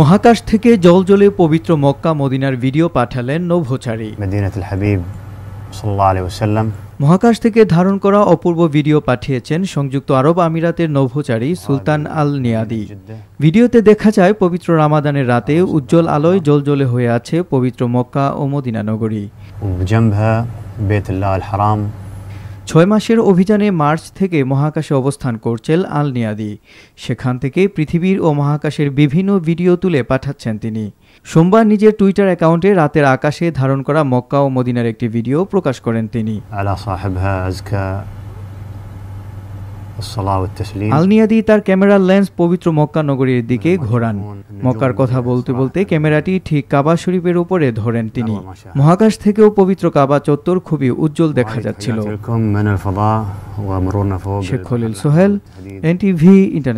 মহাকাশ থেকে জল জলে পবিত্র মক্কা মদিনার ভিডিও পাঠালেন নভোচারী মহাকাশ থেকে ধারণ করা অপূর্ব ভিডিও পাঠিয়েছেন সংযুক্ত আরব আমিরাতের নভোচারী সুলতান আল নিয়াদি ভিডিওতে দেখা যায় পবিত্র রামাদানের রাতে উজ্জ্বল আলোয় জলজলে হয়ে আছে পবিত্র মক্কা ও মদিনা নগরী ছয় মাসের অভিযানে মার্চ থেকে মহাকাশে অবস্থান করছেন আল নিয়াদি সেখান থেকে পৃথিবীর ও মহাকাশের বিভিন্ন ভিডিও তুলে পাঠাচ্ছেন তিনি সোমবার নিজের টুইটার অ্যাকাউন্টে রাতের আকাশে ধারণ করা মক্কা ও মদিনার একটি ভিডিও প্রকাশ করেন তিনি আলনিয়াদি তার ক্যামেরার লেন্স পবিত্র মক্কা নগরীর দিকে ঘোরান মক্কার কথা বলতে বলতে ক্যামেরাটি ঠিক কাবা শরীফের উপরে ধরেন তিনি মহাকাশ থেকেও পবিত্র কাবা চত্বর খুবই উজ্জ্বল দেখা যাচ্ছিল সোহেল এনটিভি ইন্টারনেট